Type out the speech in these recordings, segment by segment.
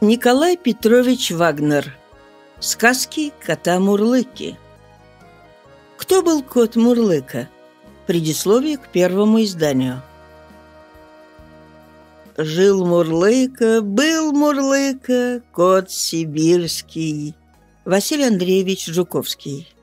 Николай Петрович Вагнер. Сказки кота Мурлыки. Кто был кот Мурлыка? Предисловие к первому изданию. Жил Мурлыка, был Мурлыка, кот сибирский. Василий Андреевич Жуковский.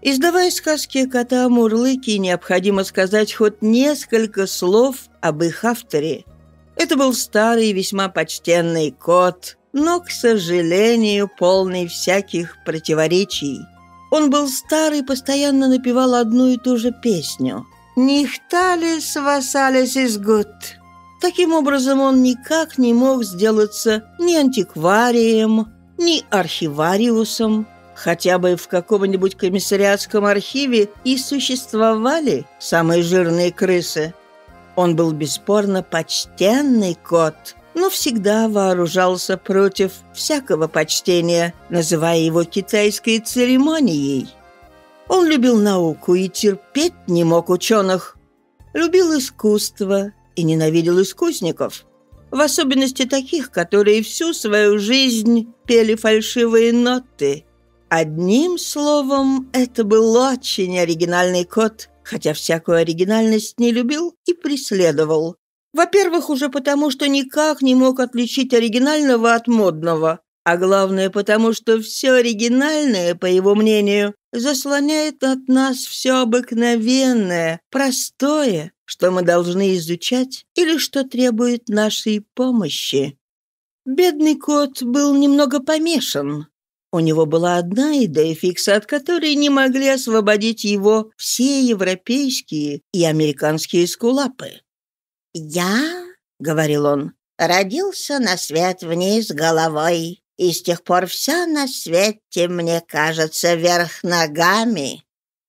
Издавая сказки кота Мурлыки, необходимо сказать хоть несколько слов об их авторе – это был старый и весьма почтенный кот, но, к сожалению, полный всяких противоречий. Он был старый и постоянно напевал одну и ту же песню. «Нихталис вассалис изгут. Таким образом, он никак не мог сделаться ни антикварием, ни архивариусом. Хотя бы в каком-нибудь комиссариатском архиве и существовали самые жирные крысы – он был бесспорно почтенный кот, но всегда вооружался против всякого почтения, называя его китайской церемонией. Он любил науку и терпеть не мог ученых. Любил искусство и ненавидел искусников – в особенности таких, которые всю свою жизнь пели фальшивые ноты. Одним словом, это был очень оригинальный кот, хотя всякую оригинальность не любил и преследовал. Во-первых, уже потому, что никак не мог отличить оригинального от модного, а главное потому, что все оригинальное, по его мнению, заслоняет от нас все обыкновенное, простое, что мы должны изучать или что требует нашей помощи. Бедный кот был немного помешан. У него была одна идея фикса, от которой не могли освободить его все европейские и американские скулапы. «Я, — говорил он, — родился на свет вниз головой, и с тех пор вся на свете мне кажется вверх ногами.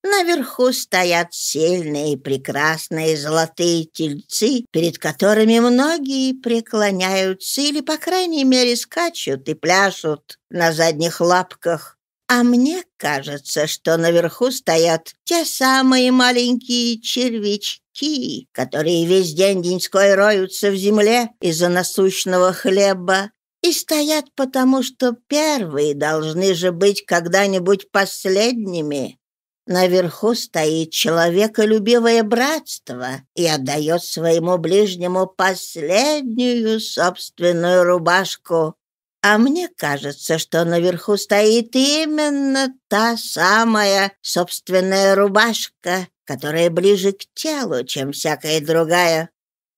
Наверху стоят сильные и прекрасные золотые тельцы, перед которыми многие преклоняются или, по крайней мере, скачут и пляшут на задних лапках. А мне кажется, что наверху стоят те самые маленькие червячки, которые весь день деньской роются в земле из-за насущного хлеба, и стоят потому, что первые должны же быть когда-нибудь последними. Наверху стоит человеколюбивое братство и отдает своему ближнему последнюю собственную рубашку. А мне кажется, что наверху стоит именно та самая собственная рубашка, которая ближе к телу, чем всякая другая.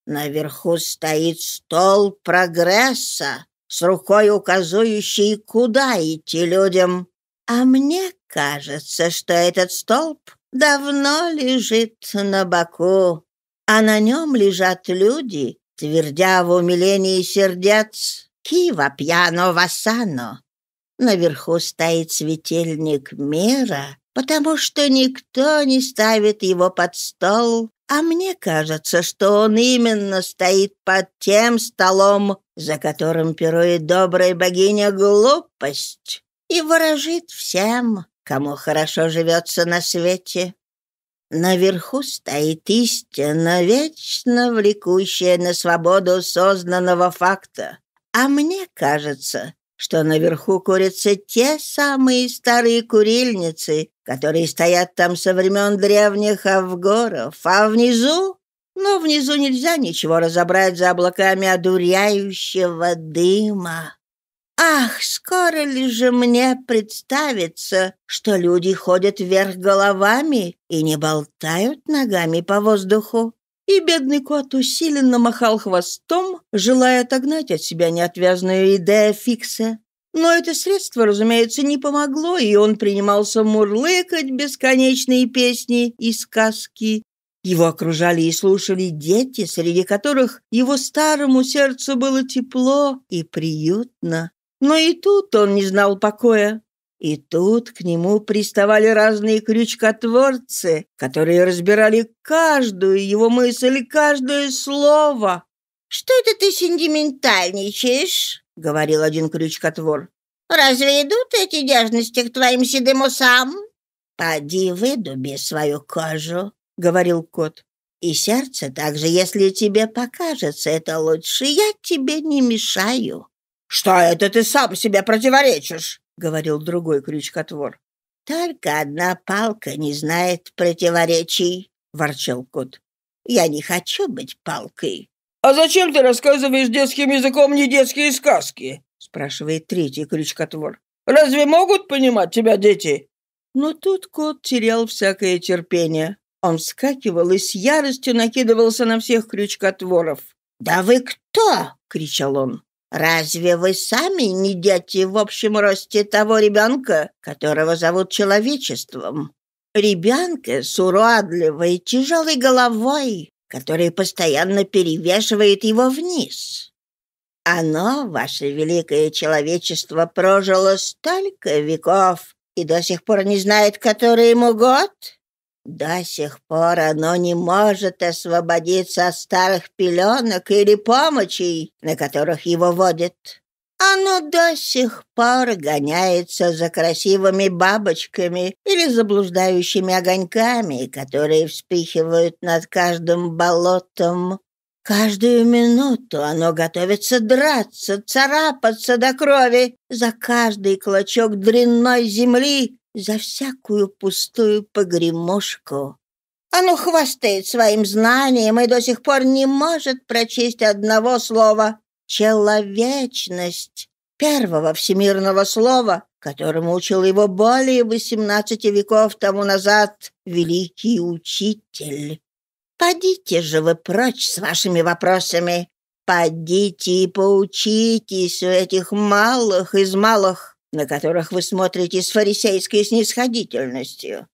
Наверху стоит стол прогресса, с рукой указывающей, куда идти людям. А мне кажется, что этот столб давно лежит на боку, а на нем лежат люди, твердя в умилении сердец «Кива пьяно васано». Наверху стоит светильник мира, потому что никто не ставит его под стол, а мне кажется, что он именно стоит под тем столом, за которым пирует добрая богиня глупость и выражит всем, кому хорошо живется на свете. Наверху стоит истина, вечно влекущая на свободу сознанного факта. А мне кажется, что наверху курятся те самые старые курильницы, которые стоят там со времен древних Авгоров, а внизу... Но ну, внизу нельзя ничего разобрать за облаками одуряющего дыма. Ах, скоро ли же мне представится, что люди ходят вверх головами и не болтают ногами по воздуху? И бедный кот усиленно махал хвостом, желая отогнать от себя неотвязную идею фикса. Но это средство, разумеется, не помогло, и он принимался мурлыкать бесконечные песни и сказки. Его окружали и слушали дети, среди которых его старому сердцу было тепло и приютно. Но и тут он не знал покоя. И тут к нему приставали разные крючкотворцы, которые разбирали каждую его мысль и каждое слово. «Что это ты сентиментальничаешь?» — говорил один крючкотвор. «Разве идут эти нежности к твоим седым усам?» «Поди выдуби свою кожу», — говорил кот. «И сердце также, если тебе покажется это лучше, я тебе не мешаю». «Что это ты сам себе противоречишь?» — говорил другой крючкотвор. «Только одна палка не знает противоречий», — ворчал кот. «Я не хочу быть палкой». «А зачем ты рассказываешь детским языком не детские сказки?» — спрашивает третий крючкотвор. «Разве могут понимать тебя дети?» Но тут кот терял всякое терпение. Он вскакивал и с яростью накидывался на всех крючкотворов. «Да вы кто?» — кричал он. Разве вы сами не дети в общем росте того ребенка, которого зовут человечеством? Ребенка с уродливой тяжелой головой, которая постоянно перевешивает его вниз. Оно, ваше великое человечество, прожило столько веков и до сих пор не знает, который ему год, до сих пор оно не может освободиться от старых пеленок или помощей, на которых его водят. Оно до сих пор гоняется за красивыми бабочками или заблуждающими огоньками, которые вспыхивают над каждым болотом. Каждую минуту оно готовится драться, царапаться до крови за каждый клочок дрянной земли, за всякую пустую погремушку. Оно хвастает своим знанием и до сих пор не может прочесть одного слова «человечность», первого всемирного слова, которому учил его более 18 веков тому назад великий учитель. «Подите же вы прочь с вашими вопросами, Подите и поучитесь у этих малых из малых на которых вы смотрите с фарисейской снисходительностью.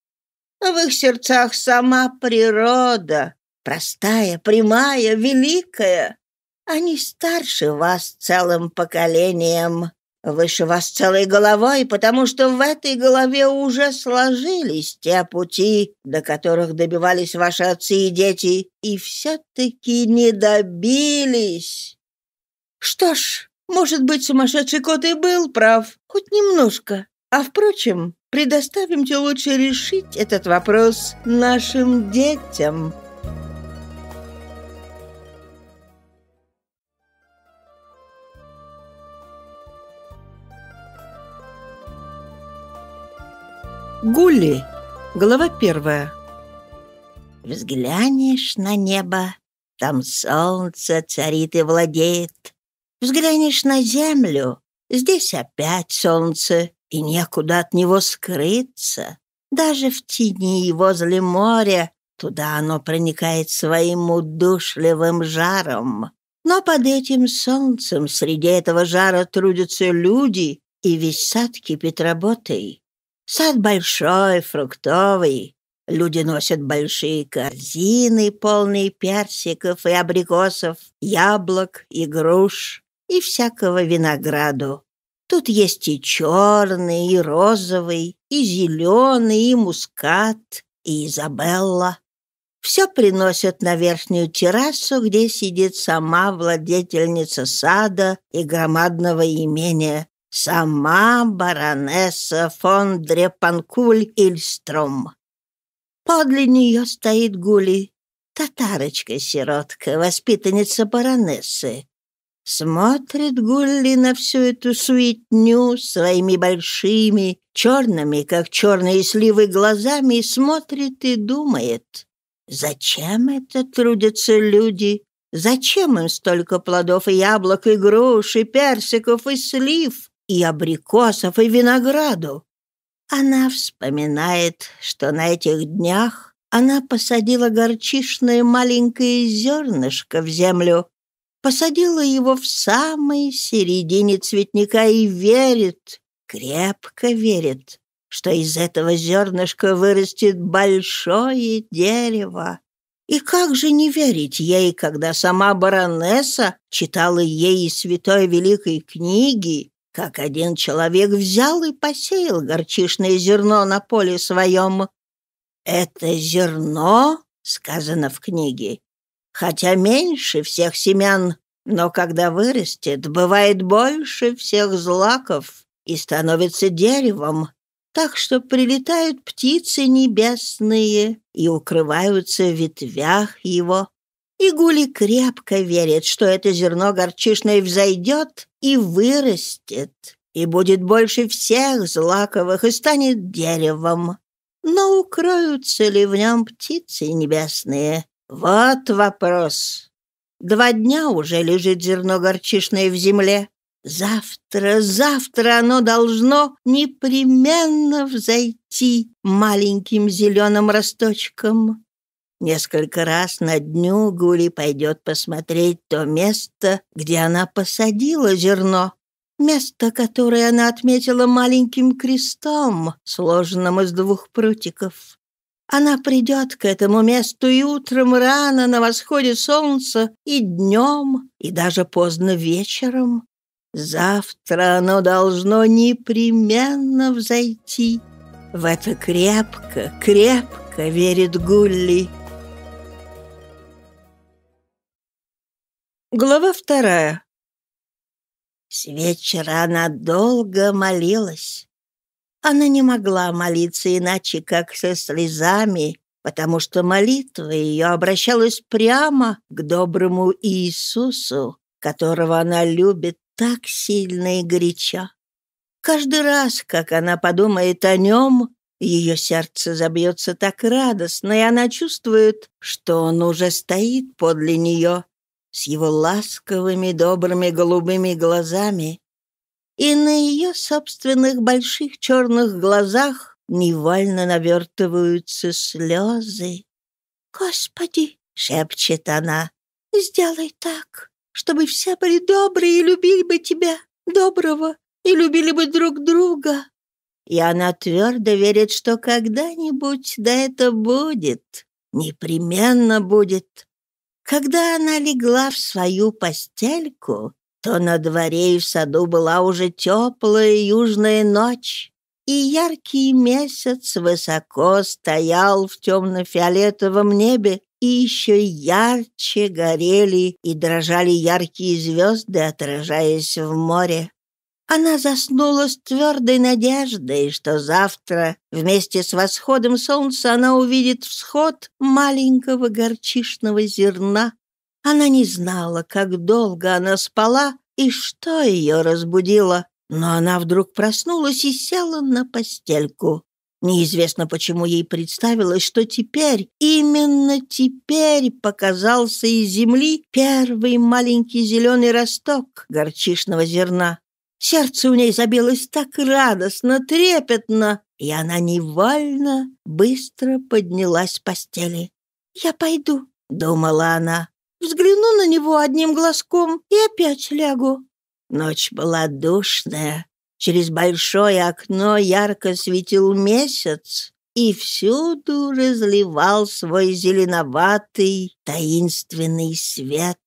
В их сердцах сама природа, простая, прямая, великая. Они старше вас целым поколением, выше вас целой головой, потому что в этой голове уже сложились те пути, до которых добивались ваши отцы и дети, и все-таки не добились. Что ж, может быть, сумасшедший кот и был прав, хоть немножко. А впрочем, предоставим тебе лучше решить этот вопрос нашим детям». Гули. Глава первая. Взглянешь на небо, там солнце царит и владеет. Взглянешь на землю, здесь опять солнце, и некуда от него скрыться. Даже в тени возле моря туда оно проникает своим удушливым жаром. Но под этим солнцем среди этого жара трудятся люди, и весь сад кипит работой. Сад большой, фруктовый. Люди носят большие корзины, полные персиков и абрикосов, яблок и груш и всякого винограду. Тут есть и черный, и розовый, и зеленый, и мускат, и Изабелла. Все приносят на верхнюю террасу, где сидит сама владетельница сада и громадного имения, сама баронесса фон Дрепанкуль-Ильстром. Подле нее стоит Гули, татарочка-сиротка, воспитанница баронессы, Смотрит Гулли на всю эту суетню своими большими, черными, как черные сливы, глазами, и смотрит и думает, зачем это трудятся люди, зачем им столько плодов и яблок, и груш, и персиков, и слив, и абрикосов, и винограду. Она вспоминает, что на этих днях она посадила горчишное маленькое зернышко в землю посадила его в самой середине цветника и верит, крепко верит, что из этого зернышка вырастет большое дерево. И как же не верить ей, когда сама баронесса читала ей из святой великой книги, как один человек взял и посеял горчишное зерно на поле своем. Это зерно, сказано в книге, хотя меньше всех семян, но когда вырастет, бывает больше всех злаков и становится деревом, так что прилетают птицы небесные и укрываются в ветвях его. И Гули крепко верит, что это зерно горчичное взойдет и вырастет, и будет больше всех злаковых и станет деревом. Но укроются ли в нем птицы небесные, вот вопрос. Два дня уже лежит зерно горчишное в земле. Завтра, завтра оно должно непременно взойти маленьким зеленым росточком. Несколько раз на дню Гули пойдет посмотреть то место, где она посадила зерно. Место, которое она отметила маленьким крестом, сложенным из двух прутиков. Она придет к этому месту и утром рано на восходе солнца, и днем, и даже поздно вечером. Завтра оно должно непременно взойти. В это крепко, крепко верит Гулли. Глава вторая. С вечера она долго молилась. Она не могла молиться иначе, как со слезами, потому что молитва ее обращалась прямо к доброму Иисусу, которого она любит так сильно и горячо. Каждый раз, как она подумает о нем, ее сердце забьется так радостно, и она чувствует, что он уже стоит подле нее с его ласковыми, добрыми, голубыми глазами, и на ее собственных больших черных глазах невольно навертываются слезы. «Господи!» — шепчет она. «Сделай так, чтобы все были добры и любили бы тебя, доброго, и любили бы друг друга». И она твердо верит, что когда-нибудь да это будет, непременно будет. Когда она легла в свою постельку, то на дворе и в саду была уже теплая южная ночь, и яркий месяц высоко стоял в темно-фиолетовом небе, и еще ярче горели и дрожали яркие звезды, отражаясь в море. Она заснула с твердой надеждой, что завтра вместе с восходом солнца она увидит всход маленького горчишного зерна, она не знала, как долго она спала и что ее разбудило, но она вдруг проснулась и села на постельку. Неизвестно, почему ей представилось, что теперь, именно теперь показался из земли первый маленький зеленый росток горчишного зерна. Сердце у ней забилось так радостно, трепетно, и она невольно быстро поднялась с постели. «Я пойду», — думала она. Взгляну на него одним глазком и опять лягу. Ночь была душная. Через большое окно ярко светил месяц, и всюду разливал свой зеленоватый таинственный свет.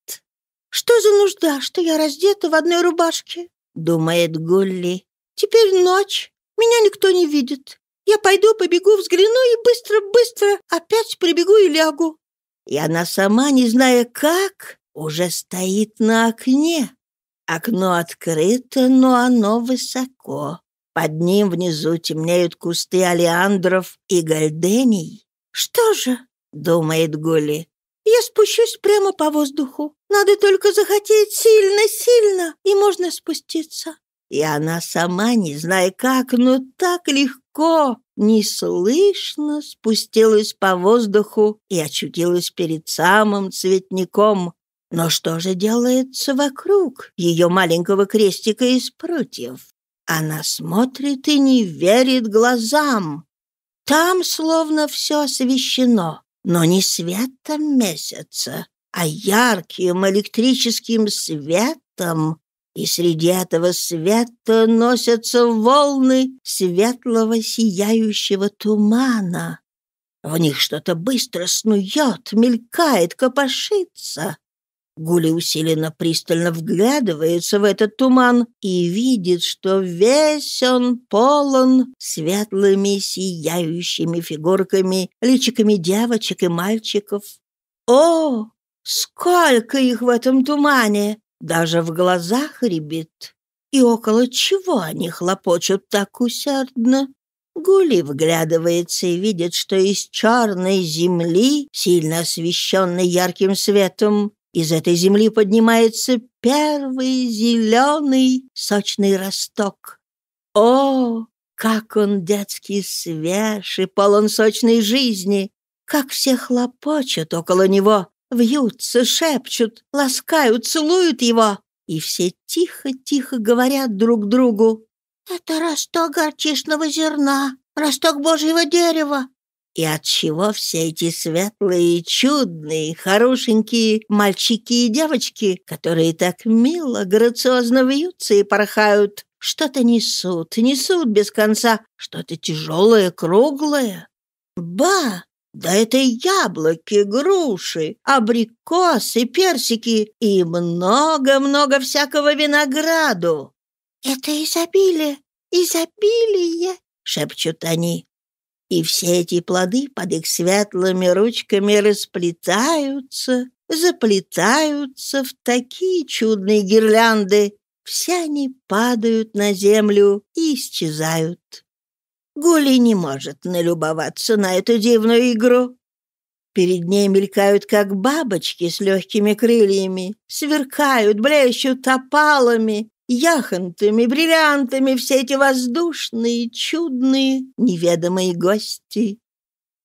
«Что за нужда, что я раздета в одной рубашке?» — думает Гулли. «Теперь ночь, меня никто не видит. Я пойду, побегу, взгляну и быстро-быстро опять прибегу и лягу и она сама, не зная как, уже стоит на окне. Окно открыто, но оно высоко. Под ним внизу темнеют кусты алиандров и гальдений. «Что же?» — думает Гули. «Я спущусь прямо по воздуху. Надо только захотеть сильно-сильно, и можно спуститься». И она сама, не зная как, но так легко, неслышно спустилась по воздуху и очутилась перед самым цветником. Но что же делается вокруг ее маленького крестика из прутьев? Она смотрит и не верит глазам. Там словно все освещено, но не светом месяца, а ярким электрическим светом, и среди этого света носятся волны светлого сияющего тумана. В них что-то быстро снует, мелькает, копошится. Гули усиленно пристально вглядывается в этот туман и видит, что весь он полон светлыми сияющими фигурками, личиками девочек и мальчиков. О, сколько их в этом тумане! даже в глазах рябит. И около чего они хлопочут так усердно? Гули вглядывается и видит, что из черной земли, сильно освещенной ярким светом, из этой земли поднимается первый зеленый сочный росток. О, как он детский свеж и полон сочной жизни! Как все хлопочут около него, вьются, шепчут, ласкают, целуют его, и все тихо-тихо говорят друг другу. «Это росток горчишного зерна, росток божьего дерева». И отчего все эти светлые, чудные, хорошенькие мальчики и девочки, которые так мило, грациозно вьются и порхают, что-то несут, несут без конца, что-то тяжелое, круглое. Ба! Да это яблоки, груши, абрикосы, персики и много-много всякого винограду. Это изобилие, изобилие, шепчут они. И все эти плоды под их светлыми ручками расплетаются, заплетаются в такие чудные гирлянды. Все они падают на землю и исчезают. Гули не может налюбоваться на эту дивную игру. Перед ней мелькают, как бабочки с легкими крыльями, сверкают, блещут опалами, яхонтами, бриллиантами все эти воздушные, чудные, неведомые гости.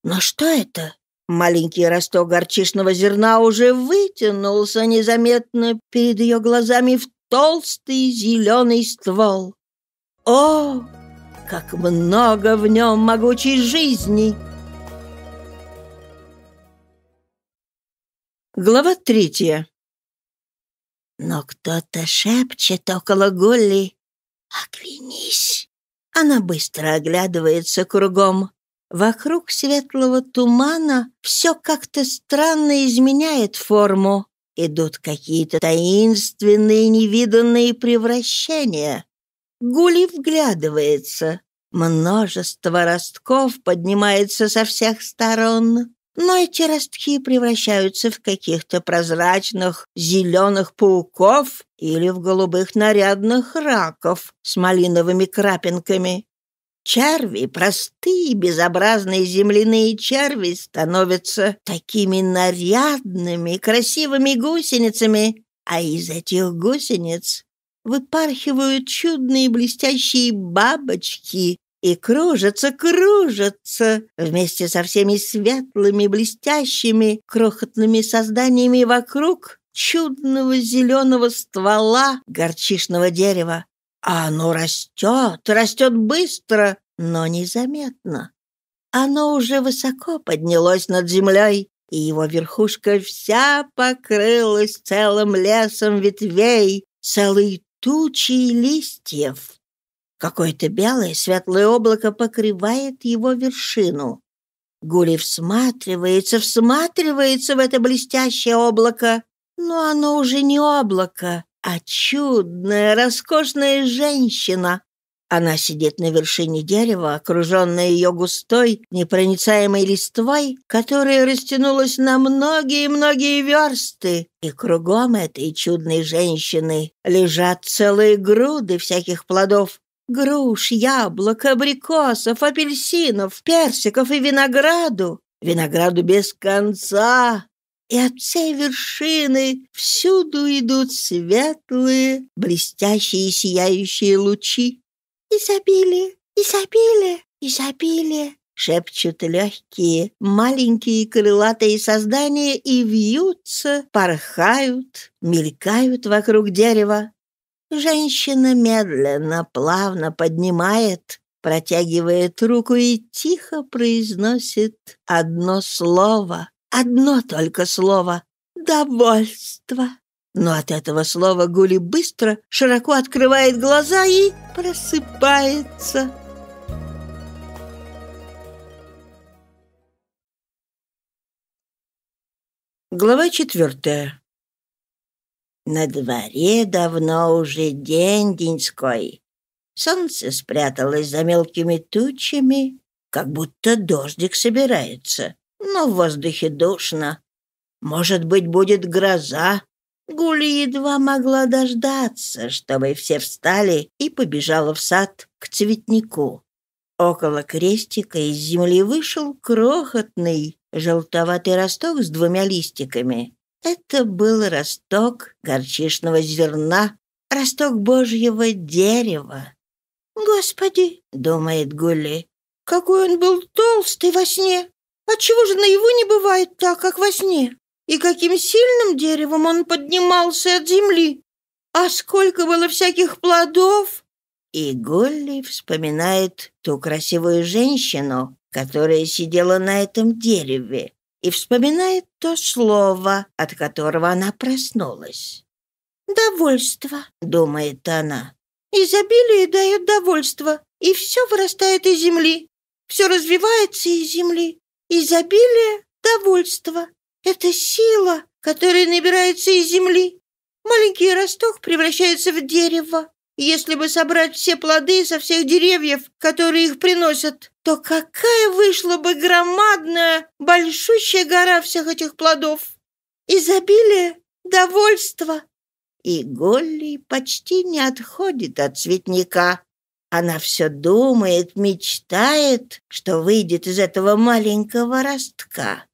Но что это? Маленький росток горчишного зерна уже вытянулся незаметно перед ее глазами в толстый зеленый ствол. О, как много в нем могучей жизни! Глава третья. Но кто-то шепчет около Гулли. «Оглянись!» Она быстро оглядывается кругом. Вокруг светлого тумана все как-то странно изменяет форму. Идут какие-то таинственные невиданные превращения. Гули вглядывается. Множество ростков поднимается со всех сторон. Но эти ростки превращаются в каких-то прозрачных зеленых пауков или в голубых нарядных раков с малиновыми крапинками. Черви, простые безобразные земляные черви, становятся такими нарядными, красивыми гусеницами, а из этих гусениц выпархивают чудные блестящие бабочки и кружатся, кружатся вместе со всеми светлыми, блестящими, крохотными созданиями вокруг чудного зеленого ствола горчишного дерева. А оно растет, растет быстро, но незаметно. Оно уже высоко поднялось над землей, и его верхушка вся покрылась целым лесом ветвей, целой тучи листьев. Какое-то белое светлое облако покрывает его вершину. Гули всматривается, всматривается в это блестящее облако, но оно уже не облако, а чудная, роскошная женщина, она сидит на вершине дерева, окруженная ее густой, непроницаемой листвой, которая растянулась на многие-многие версты. И кругом этой чудной женщины лежат целые груды всяких плодов. Груш, яблок, абрикосов, апельсинов, персиков и винограду. Винограду без конца. И от всей вершины всюду идут светлые, блестящие и сияющие лучи. «Изобилие! Изобилие! Изобилие!» шепчут легкие, маленькие крылатые создания и вьются, порхают, мелькают вокруг дерева. Женщина медленно, плавно поднимает, протягивает руку и тихо произносит одно слово, одно только слово — «Довольство». Но от этого слова Гули быстро, широко открывает глаза и просыпается. Глава четвертая. На дворе давно уже день деньской. Солнце спряталось за мелкими тучами, как будто дождик собирается, но в воздухе душно. Может быть, будет гроза, Гуля едва могла дождаться, чтобы все встали, и побежала в сад к цветнику. Около крестика из земли вышел крохотный желтоватый росток с двумя листиками. Это был росток горчичного зерна, росток божьего дерева. «Господи!» — думает Гули. «Какой он был толстый во сне! Отчего же на его не бывает так, как во сне?» и каким сильным деревом он поднимался от земли. А сколько было всяких плодов!» И Голли вспоминает ту красивую женщину, которая сидела на этом дереве, и вспоминает то слово, от которого она проснулась. «Довольство», — думает она. «Изобилие дает довольство, и все вырастает из земли, все развивается из земли. Изобилие — довольство, это сила, которая набирается из земли. Маленький росток превращается в дерево. Если бы собрать все плоды со всех деревьев, которые их приносят, то какая вышла бы громадная, большущая гора всех этих плодов? Изобилие, довольство. И Голли почти не отходит от цветника. Она все думает, мечтает, что выйдет из этого маленького ростка.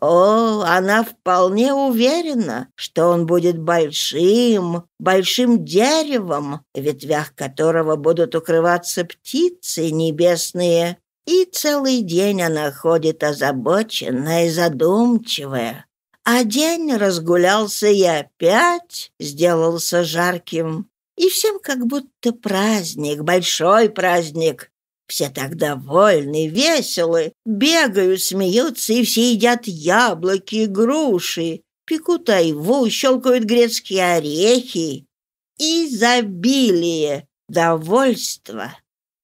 О, она вполне уверена, что он будет большим, большим деревом, в ветвях которого будут укрываться птицы небесные. И целый день она ходит озабоченная и задумчивая. А день разгулялся и опять сделался жарким. И всем как будто праздник, большой праздник, все так довольны, веселы, бегают, смеются, и все едят яблоки, и груши, пекут айву, щелкают грецкие орехи. Изобилие, довольство.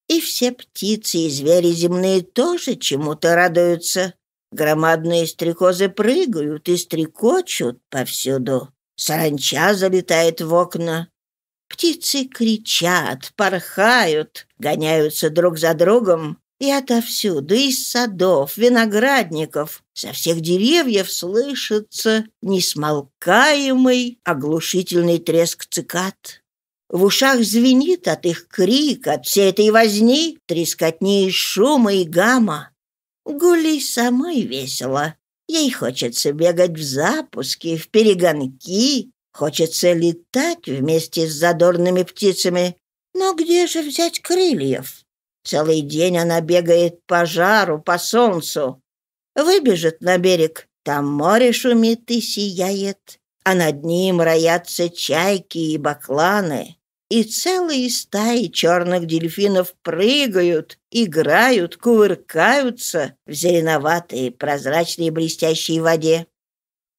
И все птицы и звери земные тоже чему-то радуются. Громадные стрекозы прыгают и стрекочут повсюду. Саранча залетает в окна. Птицы кричат, порхают, гоняются друг за другом, и отовсюду, из садов, виноградников, со всех деревьев слышится несмолкаемый оглушительный треск цикад. В ушах звенит от их крик, от всей этой возни, трескотни и шума и гамма. Гули самой весело. Ей хочется бегать в запуски, в перегонки, Хочется летать вместе с задорными птицами. Но где же взять крыльев? Целый день она бегает по жару, по солнцу. Выбежит на берег, там море шумит и сияет, а над ним роятся чайки и бакланы. И целые стаи черных дельфинов прыгают, играют, кувыркаются в зеленоватой, прозрачной блестящей воде.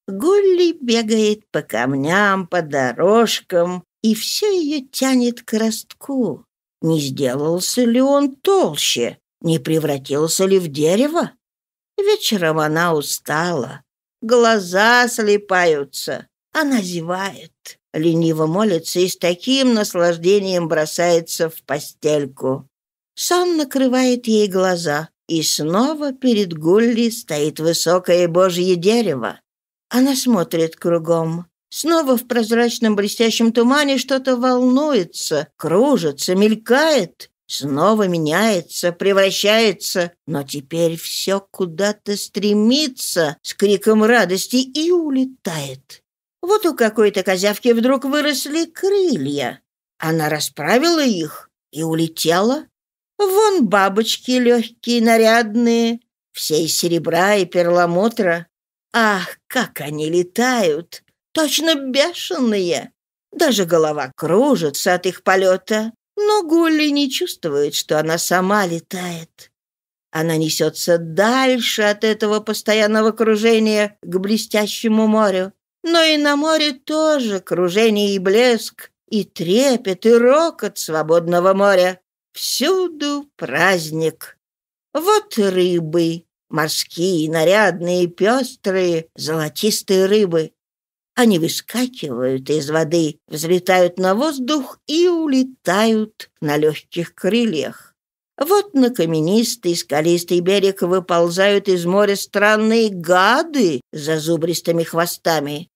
Гулли бегает по камням, по дорожкам, и все ее тянет к ростку. Не сделался ли он толще? Не превратился ли в дерево? Вечером она устала. Глаза слепаются. Она зевает. Лениво молится и с таким наслаждением бросается в постельку. Сон накрывает ей глаза. И снова перед Гулли стоит высокое божье дерево. Она смотрит кругом. Снова в прозрачном блестящем тумане что-то волнуется, кружится, мелькает, снова меняется, превращается, но теперь все куда-то стремится с криком радости и улетает. Вот у какой-то козявки вдруг выросли крылья. Она расправила их и улетела. Вон бабочки легкие, нарядные, все из серебра и перламутра. Ах, как они летают! Точно бешеные! Даже голова кружится от их полета. Но Гулли не чувствует, что она сама летает. Она несется дальше от этого постоянного кружения к блестящему морю. Но и на море тоже кружение и блеск, и трепет, и рокот свободного моря. Всюду праздник. Вот рыбы, Морские, нарядные, пестрые, золотистые рыбы. Они выскакивают из воды, взлетают на воздух и улетают на легких крыльях. Вот на каменистый скалистый берег выползают из моря странные гады с зазубристыми хвостами.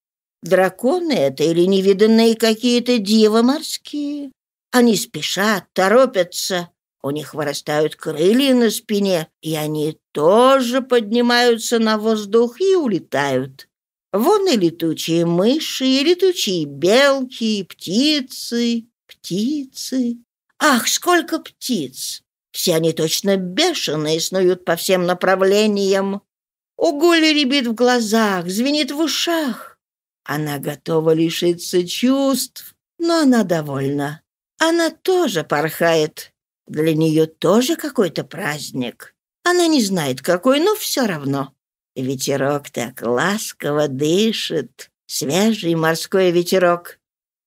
Драконы это или невиданные какие-то дивы морские? Они спешат, торопятся, у них вырастают крылья на спине, и они тоже поднимаются на воздух и улетают. Вон и летучие мыши, и летучие белки, и птицы, птицы. Ах, сколько птиц! Все они точно бешеные, снуют по всем направлениям. У ребит в глазах, звенит в ушах. Она готова лишиться чувств, но она довольна. Она тоже порхает, для нее тоже какой-то праздник. Она не знает, какой, но все равно. Ветерок так ласково дышит. Свежий морской ветерок.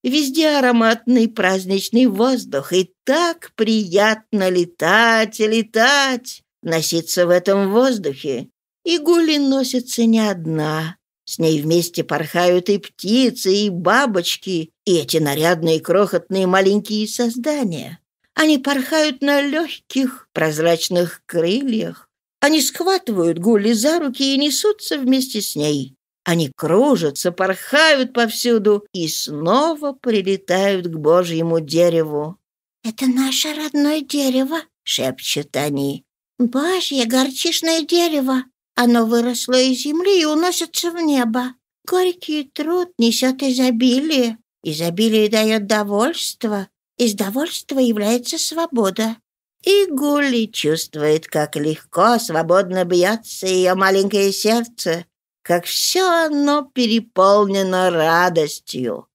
Везде ароматный праздничный воздух. И так приятно летать и летать, носиться в этом воздухе. И Гули носится не одна. С ней вместе порхают и птицы, и бабочки, и эти нарядные крохотные маленькие создания. Они порхают на легких прозрачных крыльях. Они схватывают Гули за руки и несутся вместе с ней. Они кружатся, порхают повсюду и снова прилетают к Божьему дереву. «Это наше родное дерево», — шепчут они. «Божье горчишное дерево. Оно выросло из земли и уносится в небо. Горький труд несет изобилие. Изобилие дает довольство, из довольства является свобода. И Гули чувствует, как легко, свободно бьется ее маленькое сердце, как все оно переполнено радостью.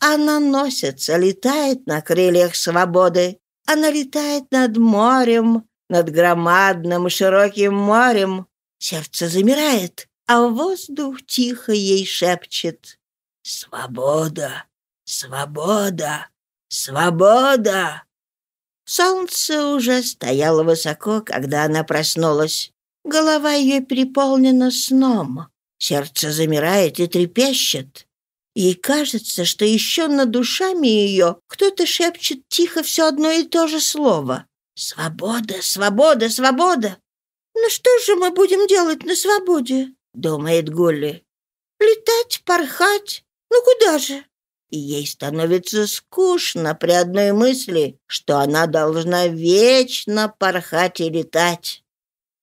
Она носится, летает на крыльях свободы. Она летает над морем, над громадным широким морем. Сердце замирает, а воздух тихо ей шепчет. «Свобода! Свобода!» «Свобода!» Солнце уже стояло высоко, когда она проснулась. Голова ее переполнена сном. Сердце замирает и трепещет. Ей кажется, что еще над душами ее кто-то шепчет тихо все одно и то же слово. «Свобода! Свобода! Свобода!» «Ну что же мы будем делать на свободе?» — думает Гулли. «Летать, порхать? Ну куда же?» и ей становится скучно при одной мысли, что она должна вечно порхать и летать.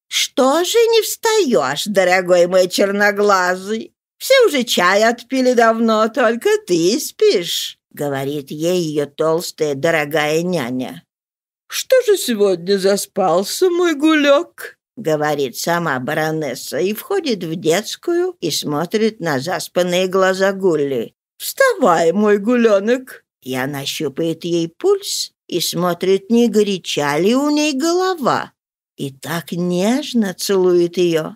«Что же не встаешь, дорогой мой черноглазый? Все уже чай отпили давно, только ты спишь», — говорит ей ее толстая дорогая няня. «Что же сегодня заспался мой гулек?» — говорит сама баронесса и входит в детскую и смотрит на заспанные глаза Гулли. «Вставай, мой гулянок. И она щупает ей пульс и смотрит, не горяча ли у ней голова. И так нежно целует ее.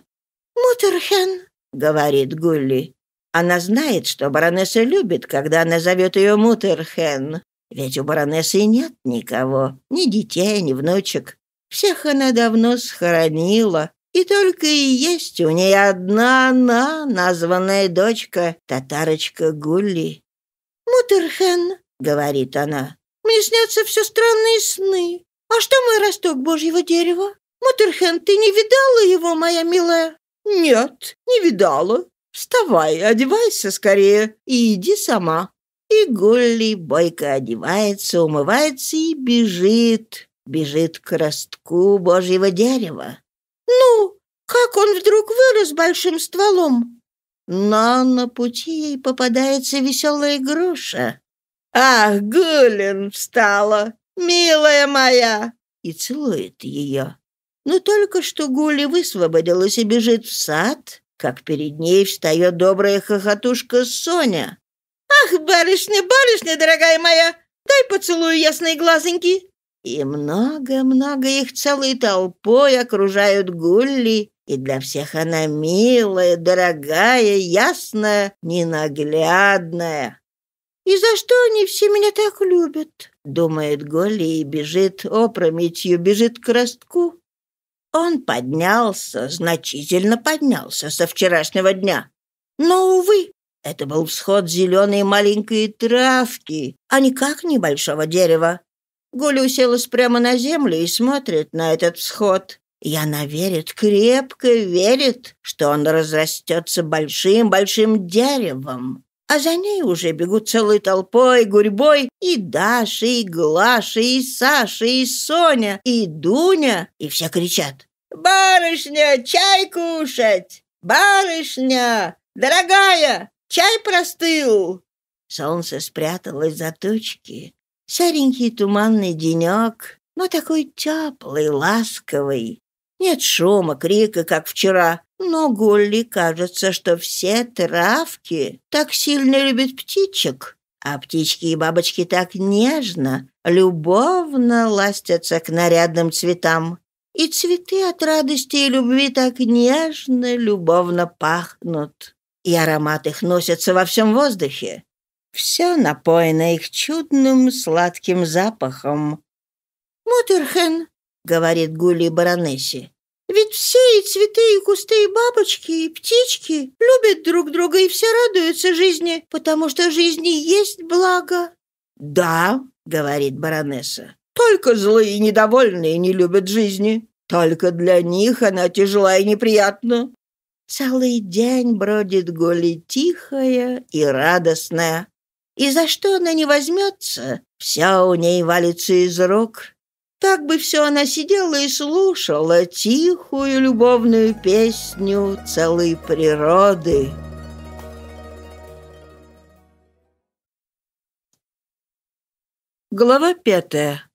«Мутерхен», — говорит Гулли. Она знает, что баронесса любит, когда она зовет ее Мутерхен. Ведь у баронессы нет никого, ни детей, ни внучек. Всех она давно схоронила. И только и есть у нее одна она, названная дочка, татарочка Гули. «Мутерхен», — говорит она, — «мне снятся все странные сны. А что мой росток божьего дерева? Мутерхен, ты не видала его, моя милая?» «Нет, не видала. Вставай, одевайся скорее и иди сама». И Гулли бойко одевается, умывается и бежит. Бежит к ростку божьего дерева. Как он вдруг вырос большим стволом? Но на пути ей попадается веселая груша. «Ах, Гулин встала! Милая моя!» И целует ее. Но только что Гуля высвободилась и бежит в сад, как перед ней встает добрая хохотушка Соня. «Ах, барышня, барышня, дорогая моя! Дай поцелую ясные глазоньки!» И много-много их целой толпой окружают Гулли и для всех она милая, дорогая, ясная, ненаглядная. «И за что они все меня так любят?» — думает Голли и бежит опрометью, бежит к ростку. Он поднялся, значительно поднялся со вчерашнего дня. Но, увы, это был всход зеленой маленькой травки, а никак небольшого дерева. Гуля уселась прямо на землю и смотрит на этот всход. И она верит, крепко верит, что он разрастется большим-большим деревом. А за ней уже бегут целой толпой, гурьбой и Даша, и Глаша, и Саша, и Соня, и Дуня. И все кричат. «Барышня, чай кушать! Барышня, дорогая, чай простыл!» Солнце спряталось за тучки. Серенький туманный денек, но такой теплый, ласковый. Нет шума, крика, как вчера, но Гулли кажется, что все травки так сильно любят птичек, а птички и бабочки так нежно, любовно ластятся к нарядным цветам. И цветы от радости и любви так нежно, любовно пахнут. И аромат их носится во всем воздухе. Все напоено их чудным сладким запахом. «Мутерхен, говорит Гули Баронесси. Ведь все и цветы, и кусты, и бабочки, и птички любят друг друга и все радуются жизни, потому что жизни есть благо». «Да», — говорит баронесса, — «только злые и недовольные не любят жизни. Только для них она тяжела и неприятна». Целый день бродит Гули тихая и радостная. И за что она не возьмется, все у ней валится из рук, так бы все она сидела и слушала тихую любовную песню целой природы. Глава пятая.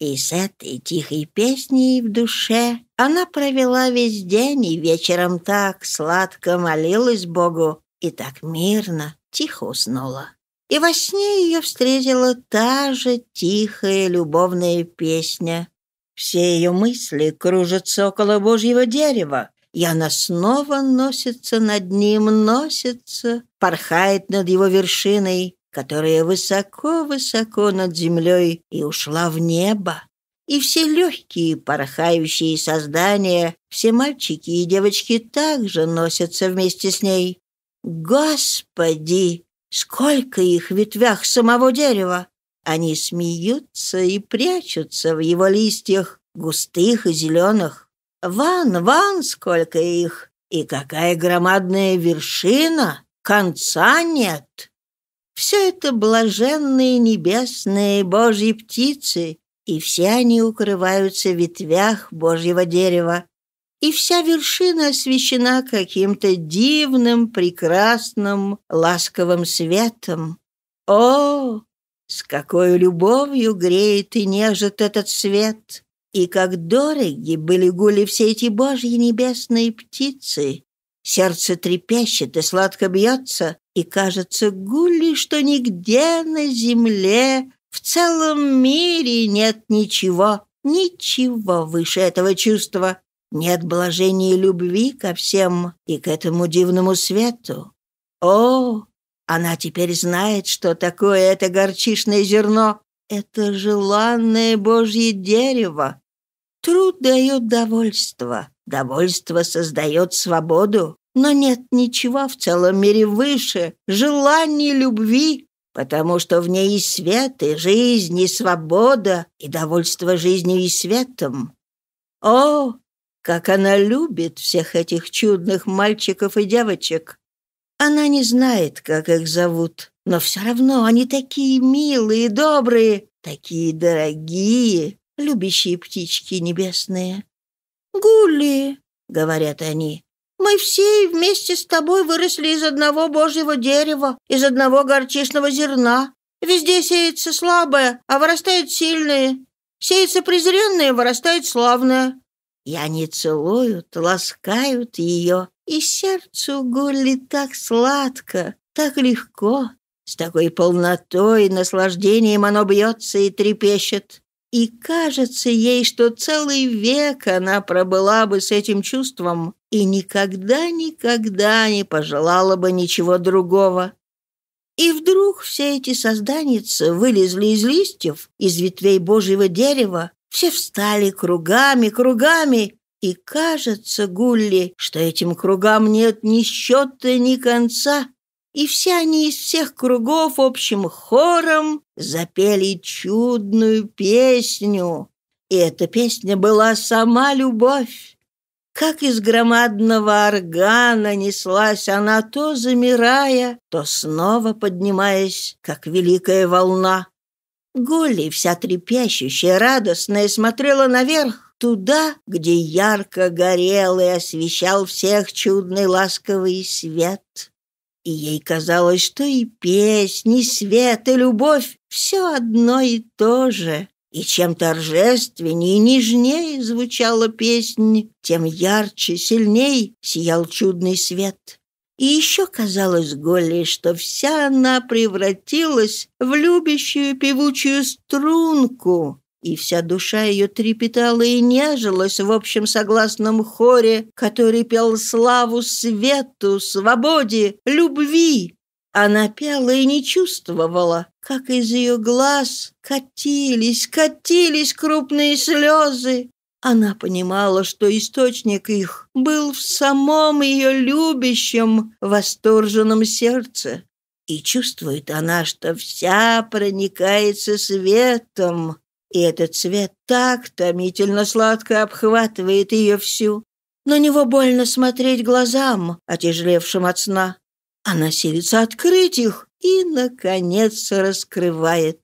И с этой тихой песней в душе она провела весь день и вечером так сладко молилась Богу и так мирно, тихо уснула и во сне ее встретила та же тихая любовная песня. Все ее мысли кружатся около Божьего дерева, и она снова носится над ним, носится, порхает над его вершиной, которая высоко-высоко над землей и ушла в небо. И все легкие порхающие создания, все мальчики и девочки также носятся вместе с ней. Господи, Сколько их в ветвях самого дерева! Они смеются и прячутся в его листьях, густых и зеленых. Ван, ван, сколько их! И какая громадная вершина! Конца нет! Все это блаженные небесные божьи птицы, и все они укрываются в ветвях божьего дерева, и вся вершина освещена каким-то дивным, прекрасным, ласковым светом. О, с какой любовью греет и нежит этот свет! И как дороги были гули все эти божьи небесные птицы! Сердце трепещет и сладко бьется, и кажется гули, что нигде на земле, в целом мире нет ничего, ничего выше этого чувства, нет блажения любви ко всем и к этому дивному свету. О, она теперь знает, что такое это горчичное зерно. Это желанное Божье дерево. Труд дает довольство. Довольство создает свободу. Но нет ничего в целом мире выше желаний любви, потому что в ней и свет, и жизнь, и свобода, и довольство жизнью и светом. О, как она любит всех этих чудных мальчиков и девочек. Она не знает, как их зовут, но все равно они такие милые, добрые, такие дорогие, любящие птички небесные. «Гули», — говорят они, — «мы все вместе с тобой выросли из одного божьего дерева, из одного горчичного зерна. Везде сеется слабое, а вырастают сильные. Сеется презренное, вырастает славное. И они целуют, ласкают ее, и сердцу Голли так сладко, так легко, с такой полнотой и наслаждением оно бьется и трепещет. И кажется ей, что целый век она пробыла бы с этим чувством и никогда-никогда не пожелала бы ничего другого. И вдруг все эти созданицы вылезли из листьев, из ветвей Божьего дерева, все встали кругами, кругами, и кажется Гулли, что этим кругам нет ни счета, ни конца. И все они из всех кругов общим хором запели чудную песню. И эта песня была сама любовь. Как из громадного органа неслась она, то замирая, то снова поднимаясь, как великая волна. Голли, вся трепещущая, радостная, смотрела наверх, туда, где ярко горел и освещал всех чудный ласковый свет. И ей казалось, что и песни, и свет, и любовь — все одно и то же. И чем торжественнее и нежнее звучала песня, тем ярче, сильней сиял чудный свет. И еще казалось Голли, что вся она превратилась в любящую певучую струнку, и вся душа ее трепетала и нежилась в общем согласном хоре, который пел славу свету, свободе, любви. Она пела и не чувствовала, как из ее глаз катились, катились крупные слезы, она понимала, что источник их был в самом ее любящем, восторженном сердце. И чувствует она, что вся проникается светом, и этот свет так томительно сладко обхватывает ее всю. На него больно смотреть глазам, отяжелевшим от сна. Она силится открыть их и, наконец, раскрывает.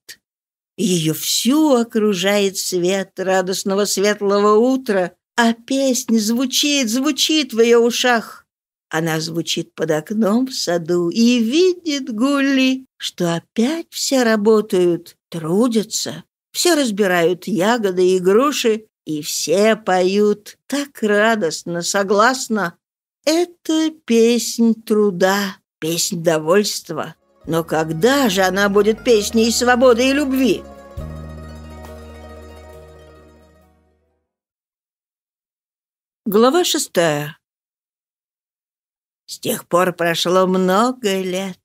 Ее всю окружает свет радостного светлого утра, а песня звучит, звучит в ее ушах. Она звучит под окном в саду и видит Гули, что опять все работают, трудятся, все разбирают ягоды и груши, и все поют так радостно, согласно. Это песнь труда, песнь довольства. Но когда же она будет песней свободы и любви? Глава шестая. С тех пор прошло много лет.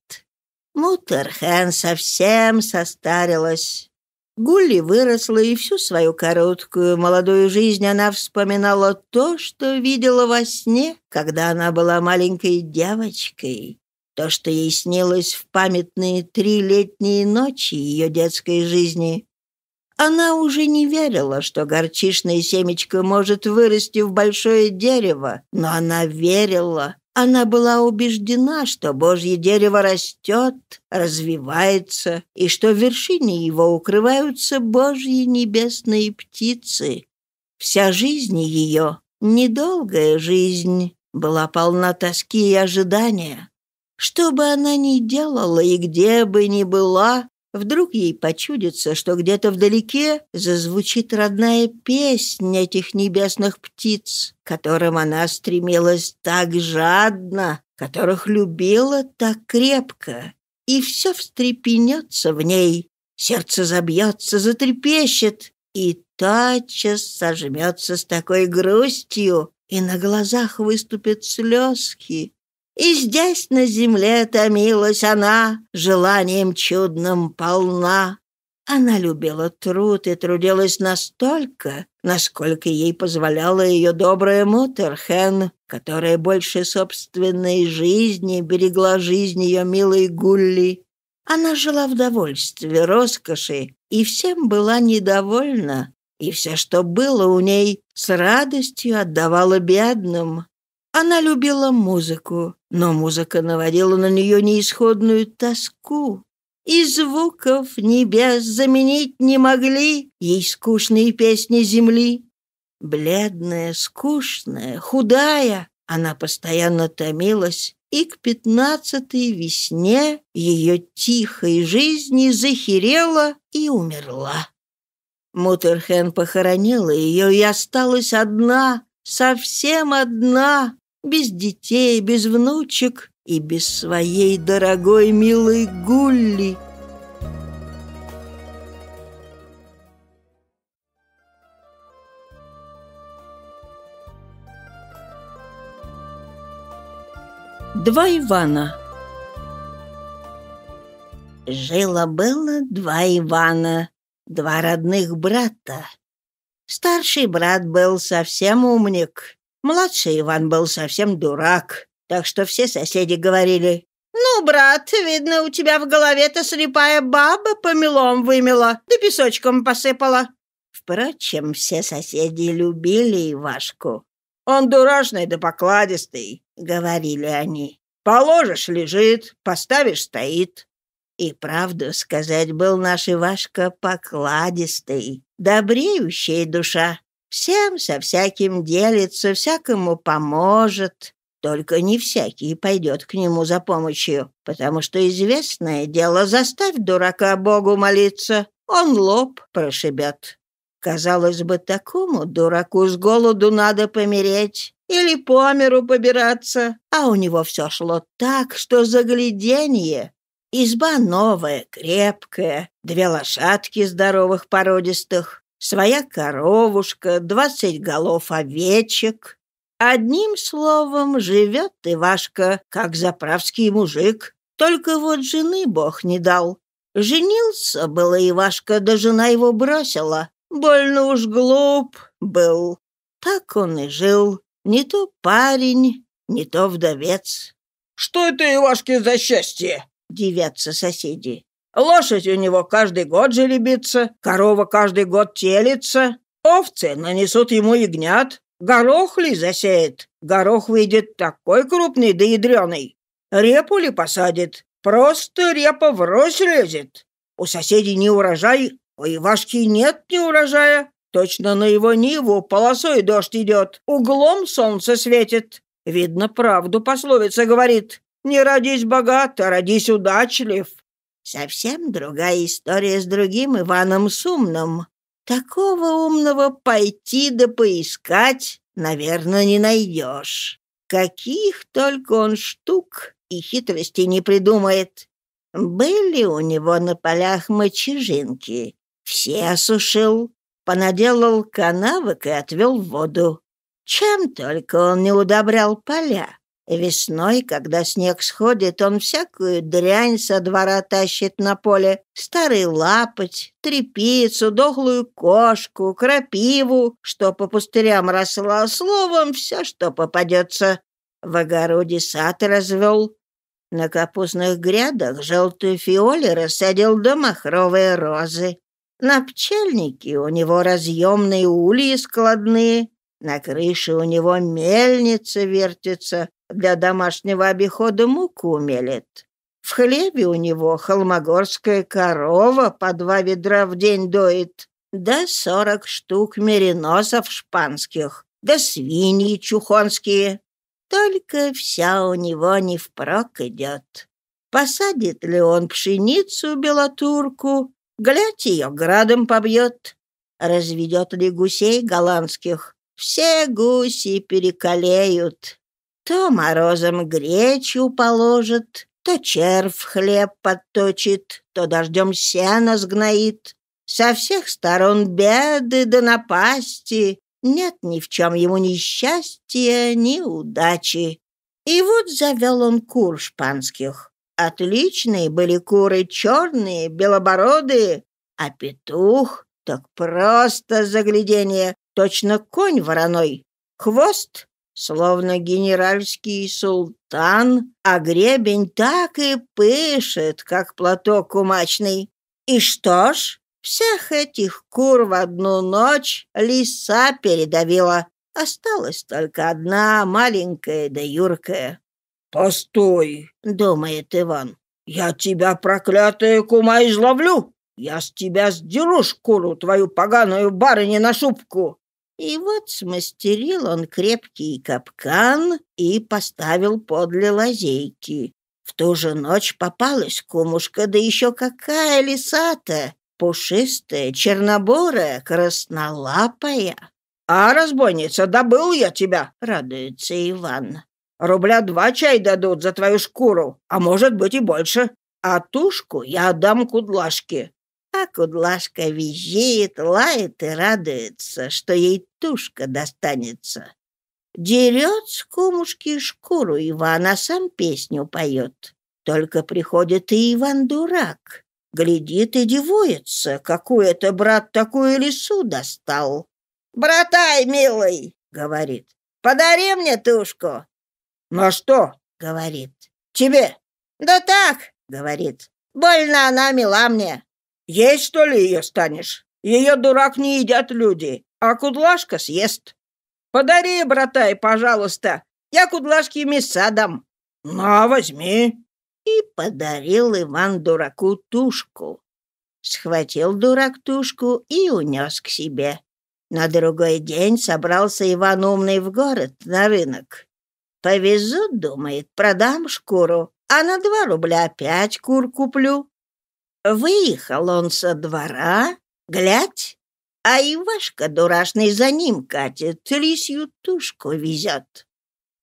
Мутерхен совсем состарилась. Гулли выросла, и всю свою короткую молодую жизнь она вспоминала то, что видела во сне, когда она была маленькой девочкой. То, что ей снилось в памятные три летние ночи ее детской жизни. Она уже не верила, что горчишное семечко может вырасти в большое дерево, но она верила. Она была убеждена, что Божье дерево растет, развивается, и что в вершине его укрываются Божьи небесные птицы. Вся жизнь ее, недолгая жизнь, была полна тоски и ожидания. Что бы она ни делала и где бы ни была, вдруг ей почудится, что где-то вдалеке зазвучит родная песня этих небесных птиц, которым она стремилась так жадно, которых любила так крепко. И все встрепенется в ней, сердце забьется, затрепещет, и тотчас сожмется с такой грустью, и на глазах выступят слезки, и здесь на земле томилась она, желанием чудным полна. Она любила труд и трудилась настолько, насколько ей позволяла ее добрая Мутерхен, которая больше собственной жизни берегла жизнь ее милой Гулли. Она жила в довольстве, роскоши, и всем была недовольна, и все, что было у ней, с радостью отдавала бедным. Она любила музыку, но музыка наводила на нее неисходную тоску. И звуков небес заменить не могли ей скучные песни земли. Бледная, скучная, худая, она постоянно томилась, и к пятнадцатой весне ее тихой жизни захерела и умерла. Мутерхен похоронила ее и осталась одна, совсем одна, без детей, без внучек и без своей дорогой милой Гулли. Два Ивана Жило-было два Ивана, два родных брата. Старший брат был совсем умник, Младший Иван был совсем дурак, так что все соседи говорили, «Ну, брат, видно, у тебя в голове-то слепая баба помелом вымела, да песочком посыпала». Впрочем, все соседи любили Ивашку. «Он дурашный да покладистый», — говорили они. «Положишь — лежит, поставишь — стоит». И правду сказать, был наш Ивашка покладистый, добреющая душа. Всем со всяким делится, всякому поможет. Только не всякий пойдет к нему за помощью, потому что известное дело заставь дурака Богу молиться, он лоб прошибет. Казалось бы, такому дураку с голоду надо помереть или по миру побираться, а у него все шло так, что загляденье. Изба новая, крепкая, две лошадки здоровых породистых, своя коровушка, двадцать голов овечек. Одним словом, живет Ивашка, как заправский мужик. Только вот жены бог не дал. Женился было Ивашка, да жена его бросила. Больно уж глуп был. Так он и жил. Не то парень, не то вдовец. «Что это, Ивашке за счастье?» — Дивятся соседи. Лошадь у него каждый год жеребится, корова каждый год телится, овцы нанесут ему ягнят, горох ли засеет, горох выйдет такой крупный да ядреный, репу ли посадит, просто репа в врозь лезет. У соседей не урожай, у Ивашки нет ни урожая, Точно на его ниву полосой дождь идет, углом солнце светит. Видно, правду пословица говорит. Не родись богат, а родись удачлив. Совсем другая история с другим Иваном Сумным. Такого умного пойти да поискать, наверное, не найдешь. Каких только он штук и хитрости не придумает. Были у него на полях мочежинки. Все осушил, понаделал канавок и отвел воду. Чем только он не удобрял поля. Весной, когда снег сходит, он всякую дрянь со двора тащит на поле. Старый лапоть, трепицу, дохлую кошку, крапиву, что по пустырям росла, словом, все, что попадется. В огороде сад развел. На капустных грядах желтую фиоли рассадил до махровые розы. На пчельнике у него разъемные ульи складные, на крыше у него мельница вертится, для домашнего обихода муку умелит, В хлебе у него холмогорская корова по два ведра в день доит, да сорок штук мериносов шпанских, да свиньи чухонские. Только вся у него не впрок идет. Посадит ли он пшеницу белотурку, глядь, ее градом побьет. Разведет ли гусей голландских, все гуси перекалеют. То морозом гречью положит, то червь хлеб подточит, то дождем сена сгноит. Со всех сторон беды да напасти, нет ни в чем ему ни счастья, ни удачи. И вот завел он кур шпанских. Отличные были куры, черные, белобородые, а петух так просто загляденье, точно конь вороной. Хвост словно генеральский султан, а гребень так и пышет, как платок кумачный. И что ж, всех этих кур в одну ночь лиса передавила. Осталась только одна, маленькая да юркая. «Постой!» — думает Иван. «Я тебя, проклятая кума, изловлю! Я с тебя сдеру шкуру, твою поганую барыни на шубку!» И вот смастерил он крепкий капкан и поставил подле лазейки. В ту же ночь попалась кумушка, да еще какая лисата! Пушистая, черноборая, краснолапая. «А, разбойница, добыл я тебя!» — радуется Иван. «Рубля два чай дадут за твою шкуру, а может быть и больше. А тушку я отдам кудлашке. А кудлашка визжит, лает и радуется, что ей тушка достанется. Дерет с кумушки шкуру Ивана сам песню поет. Только приходит и Иван-дурак. Глядит и дивуется, какую это брат такую лесу достал. «Братай, милый!» — говорит. «Подари мне тушку!» «На что?» — говорит. «Тебе!» «Да так!» — говорит. «Больно она мила мне!» Есть, что ли, ее станешь? Ее, дурак, не едят люди, а кудлашка съест. Подари, братай, пожалуйста, я кудлашке мяса дам. На, возьми. И подарил Иван дураку тушку. Схватил дурак тушку и унес к себе. На другой день собрался Иван умный в город на рынок. Повезу, думает, продам шкуру, а на два рубля опять кур куплю. Выехал он со двора, глядь, а Ивашка дурашный за ним катит, лисью тушку везет.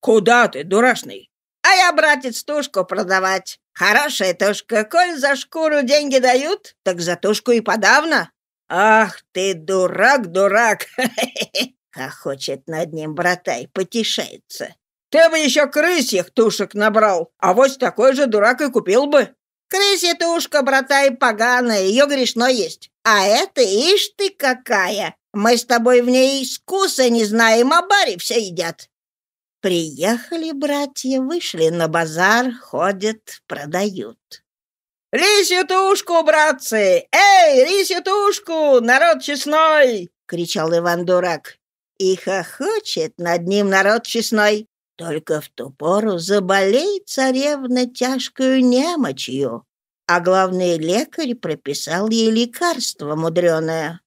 «Куда ты, дурашный?» «А я, братец, тушку продавать. Хорошая тушка. Коль за шкуру деньги дают, так за тушку и подавно». «Ах ты, дурак, дурак!» хочет над ним братай, потешается. «Ты бы еще крысьих тушек набрал, а вот такой же дурак и купил бы». Крысе тушка, брата, и поганая, ее грешно есть. А это, ишь ты какая! Мы с тобой в ней искуса не знаем, а баре все едят. Приехали братья, вышли на базар, ходят, продают. «Рисятушку, братцы! Эй, рисятушку, народ честной!» — кричал Иван-дурак. И хохочет над ним народ честной. Только в ту пору заболеет царевна тяжкою немочью, а главный лекарь прописал ей лекарство мудреное.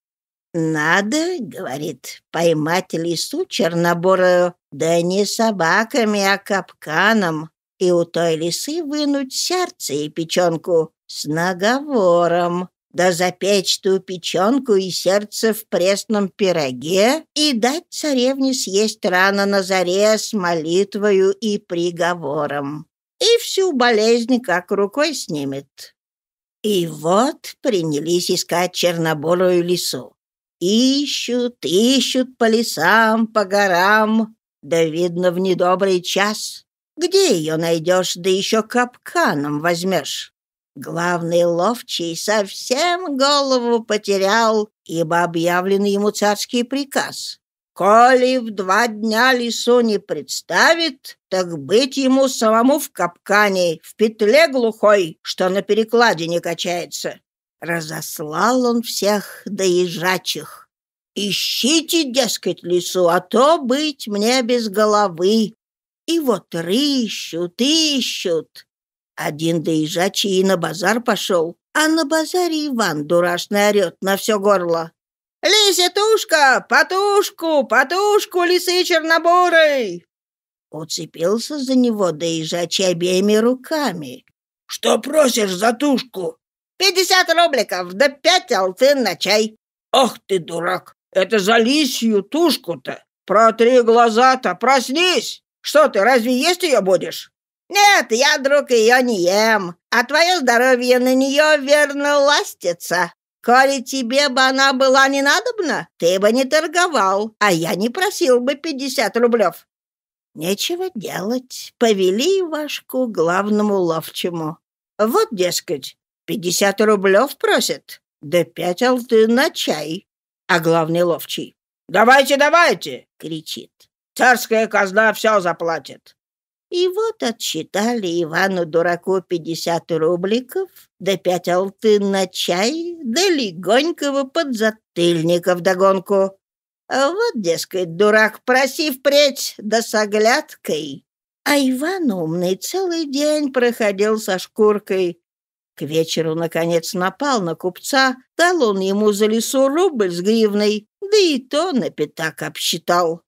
«Надо, — говорит, — поймать лису черноборую, да не собаками, а капканом, и у той лисы вынуть сердце и печенку с наговором да запечь ту печенку и сердце в пресном пироге и дать царевне съесть рано на заре с молитвою и приговором. И всю болезнь как рукой снимет. И вот принялись искать черноборую лису. Ищут, ищут по лесам, по горам, да, видно, в недобрый час. Где ее найдешь, да еще капканом возьмешь? Главный ловчий совсем голову потерял, ибо объявлен ему царский приказ. Коли в два дня лесу не представит, так быть ему самому в капкане, в петле глухой, что на перекладине качается. Разослал он всех доезжачих. «Ищите, дескать, лесу, а то быть мне без головы». И вот рыщут, ищут, один доезжачий и на базар пошел, а на базаре Иван дурашный орет на все горло. тушка, потушку, потушку, лисы чернобурой!» Уцепился за него доезжачий обеими руками. «Что просишь за тушку?» «Пятьдесят рубликов, да пять алтын на чай». «Ах ты, дурак, это за лисью тушку-то! Протри глаза-то, проснись! Что ты, разве есть ее будешь?» «Нет, я, друг, ее не ем, а твое здоровье на нее верно ластится. Коли тебе бы она была не надобна, ты бы не торговал, а я не просил бы пятьдесят рублев». «Нечего делать, повели Ивашку главному ловчему. Вот, дескать, пятьдесят рублев просит, да пять алты на чай, а главный ловчий. «Давайте, давайте!» — кричит. «Царская казна все заплатит!» И вот отсчитали Ивану-дураку 50 рубликов, да пять алтын на чай, да легонького подзатыльника вдогонку. А вот, дескать, дурак, проси впредь, да с оглядкой. А Иван умный целый день проходил со шкуркой. К вечеру, наконец, напал на купца, дал он ему за лесу рубль с гривной, да и то на пятак обсчитал.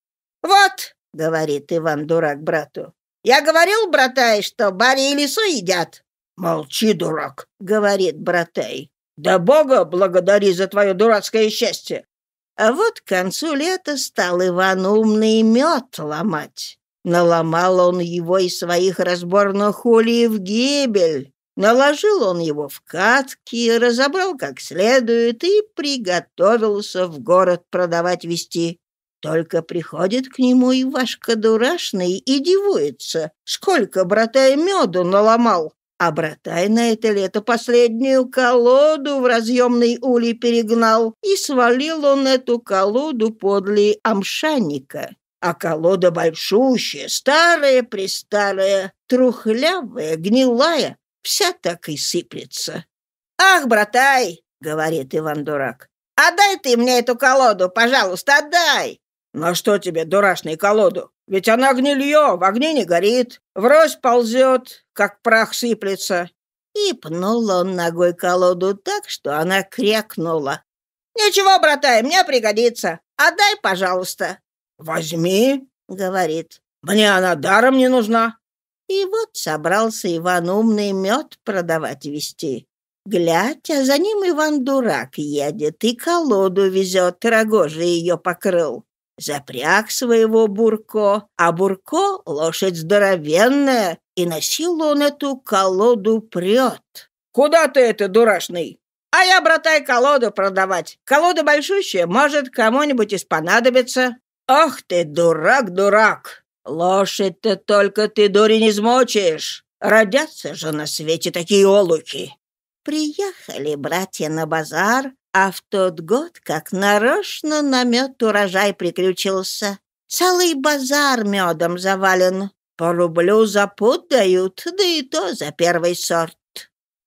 «Вот», — говорит Иван-дурак брату, я говорил, братай, что Барри и лису едят». «Молчи, дурак», — говорит братай. «Да Бога благодари за твое дурацкое счастье. А вот к концу лета стал Иван умный мед ломать. Наломал он его из своих разборных улей в гибель. Наложил он его в катки, разобрал как следует и приготовился в город продавать вести. Только приходит к нему Ивашка Дурашный и дивуется, сколько братай меду наломал. А братай на это лето последнюю колоду в разъемный улей перегнал, и свалил он эту колоду подле амшаника, А колода большущая, старая-престарая, трухлявая, гнилая, вся так и сыплется. «Ах, братай!» — говорит Иван-дурак. «Отдай ты мне эту колоду, пожалуйста, отдай!» «На «Ну что тебе, дурашный, колоду? Ведь она гнилье, в огне не горит, врозь ползет, как прах сыплется». И пнул он ногой колоду так, что она крякнула. «Ничего, братай, мне пригодится. Отдай, пожалуйста». «Возьми», — говорит. «Мне она даром не нужна». И вот собрался Иван умный мед продавать вести. Глядь, а за ним Иван дурак едет и колоду везет, рогожий ее покрыл. Запряг своего Бурко, а Бурко — лошадь здоровенная, и носил он эту колоду прет. «Куда ты это, дурашный?» «А я, братай, колоду продавать. Колода большущая, может, кому-нибудь и понадобится». «Ах ты, дурак, дурак! Лошадь-то только ты, дурень, измочишь. Родятся же на свете такие олухи!» Приехали братья на базар, а в тот год, как нарочно, на мед урожай приключился. Целый базар медом завален. По рублю за пуд дают, да и то за первый сорт.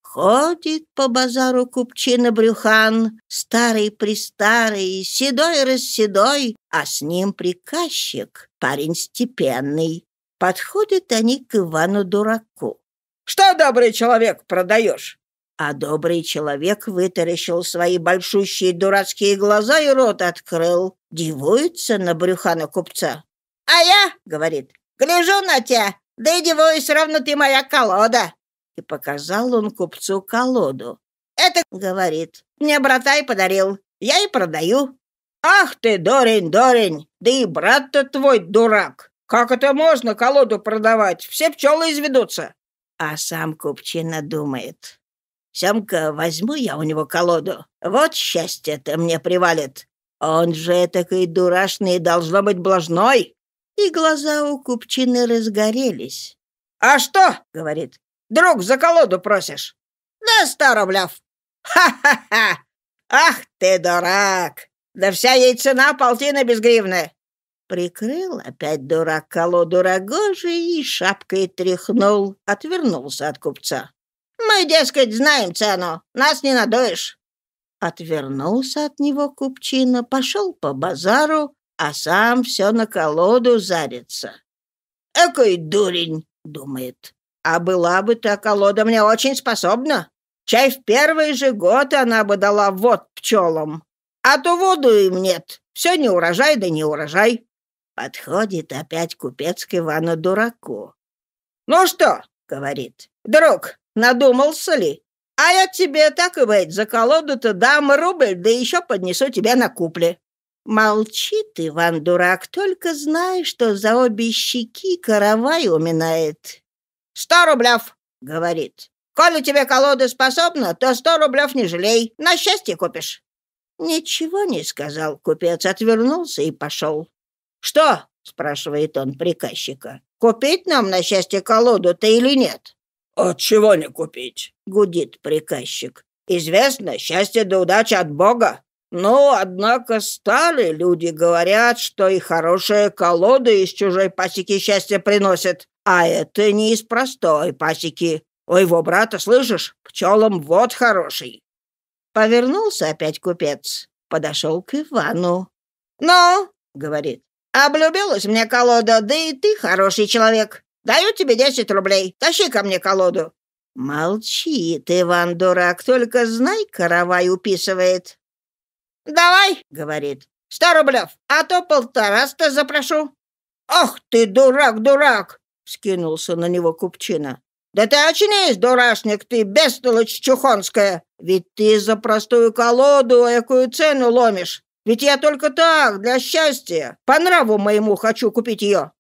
Ходит по базару купчина Брюхан, старый-престарый, седой-расседой, а с ним приказчик, парень степенный. Подходят они к Ивану-дураку. «Что, добрый человек, продаешь?» А добрый человек вытаращил свои большущие дурацкие глаза и рот открыл. Дивуется на брюхана купца. «А я, — говорит, — гляжу на тебя, да и дивуюсь, равно ты моя колода!» И показал он купцу колоду. «Это, — говорит, — мне братай подарил, я и продаю». «Ах ты, дурень, дурень! Да и брат-то твой дурак! Как это можно колоду продавать? Все пчелы изведутся!» А сам купчина думает. Семка, возьму я у него колоду. Вот счастье-то мне привалит. Он же такой дурашный, должно быть, блажной. И глаза у купчины разгорелись. «А что?» — говорит. «Друг, за колоду просишь?» «Да сто рублев». «Ха-ха-ха! Ах ты, дурак! Да вся ей цена полтина безгривная!» Прикрыл опять дурак колоду рогожи и шапкой тряхнул, отвернулся от купца. Мы, дескать, знаем цену, нас не надуешь». Отвернулся от него купчина, пошел по базару, а сам все на колоду зарится. «Экой дурень!» — думает. «А была бы та колода мне очень способна. Чай в первый же год она бы дала вод пчелам. А то воду им нет. Все не урожай, да не урожай». Подходит опять купец к Ивану-дураку. «Ну что?» — говорит. «Друг, Надумался ли? А я тебе так и быть за колоду-то дам рубль, да еще поднесу тебя на купле». Молчит Иван дурак, только знай, что за обе щеки каравай уминает. «Сто рублев!» — говорит. «Коли тебе колода способна, то сто рублев не жалей, на счастье купишь». Ничего не сказал купец, отвернулся и пошел. «Что?» — спрашивает он приказчика. «Купить нам на счастье колоду-то или нет?» «От чего не купить?» — гудит приказчик. «Известно, счастье да удача от Бога. Но, однако, старые люди говорят, что и хорошая колода из чужой пасеки счастье приносит. А это не из простой пасеки. У его брата, слышишь, пчелам вот хороший». Повернулся опять купец, подошел к Ивану. «Ну, — говорит, — облюбилась мне колода, да и ты хороший человек. Даю тебе десять рублей. Тащи ко мне колоду». «Молчи ты, Иван Дурак, только знай, каравай уписывает». «Давай», — говорит, — «сто рублев, а то полтораста запрошу». Ох, ты, дурак, дурак!» — скинулся на него купчина. «Да ты очнись, дурашник ты, бестолочь чухонская! Ведь ты за простую колоду какую цену ломишь! Ведь я только так, для счастья, по нраву моему хочу купить ее!»